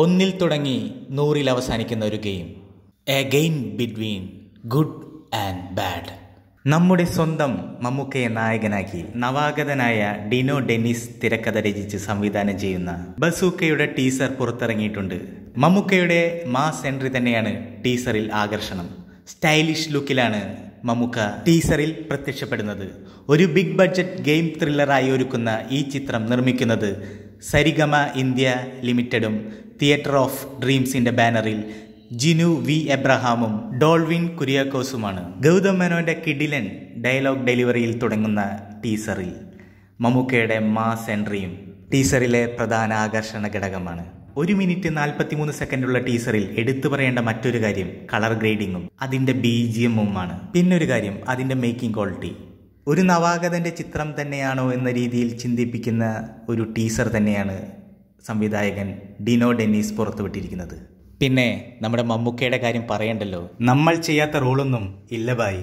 ഒന്നിൽ തുടങ്ങി നൂറിൽ അവസാനിക്കുന്ന ഒരു game a game between good and bad നമ്മുടെ സ്വന്തം മമ്മൂക്കയെ നായകനാക്കി നവാഗതനായ ഡിനോ ഡെന്നിസ് തിരക്കഥ രചിച്ച് സംവിധാനം ചെയ്യുന്ന ബസൂക്കയുടെ ടീസർ പുറത്തിറങ്ങിയിട്ടുണ്ട് മമ്മൂക്കയുടെ മാസ് എൻട്രി തന്നെയാണ് ടീസറിൽ ആകർഷണം സ്റ്റൈലിഷ് ലുക്കിലാണ് മമ്മൂക്ക ടീസറിൽ പ്രത്യക്ഷപ്പെടുന്നത് ഒരു ബിഗ് ബഡ്ജറ്റ് ഗെയിം ത്രില്ലറായി ഒരുക്കുന്ന ഈ ചിത്രം നിർമ്മിക്കുന്നത് സരിഗമ ഇന്ത്യ ലിമിറ്റഡും തിയേറ്റർ ഓഫ് ഡ്രീംസിൻ്റെ ബാനറിൽ ജിനു വി എബ്രഹാമും ഡോൾവിൻ കുര്യാക്കോസുമാണ് ഗൗതം മേനോൻ്റെ കിഡിലൻ ഡയലോഗ് ഡെലിവറിയിൽ തുടങ്ങുന്ന ടീസറിൽ മമ്മൂക്കയുടെ മാസ് എൻട്രിയും ടീസറിലെ പ്രധാന ആകർഷണ ഘടകമാണ് ഒരു മിനിറ്റ് നാൽപ്പത്തിമൂന്ന് സെക്കൻഡുള്ള ടീസറിൽ എടുത്തു പറയേണ്ട മറ്റൊരു കാര്യം കളർ ഗ്രേഡിങ്ങും അതിൻ്റെ ബി ജി എമ്മുമാണ് പിന്നൊരു കാര്യം അതിൻ്റെ മേക്കിംഗ് ക്വാളിറ്റി ഒരു നവാഗതൻ്റെ ചിത്രം തന്നെയാണോ എന്ന രീതിയിൽ ചിന്തിപ്പിക്കുന്ന ഒരു ടീസർ തന്നെയാണ് സംവിധായകൻ ഡിനോ ഡെന്നീസ് പുറത്തുവിട്ടിരിക്കുന്നത് പിന്നെ നമ്മുടെ മമ്മൂക്കയുടെ കാര്യം പറയണ്ടല്ലോ നമ്മൾ ചെയ്യാത്ത റോളൊന്നും ഇല്ലബായി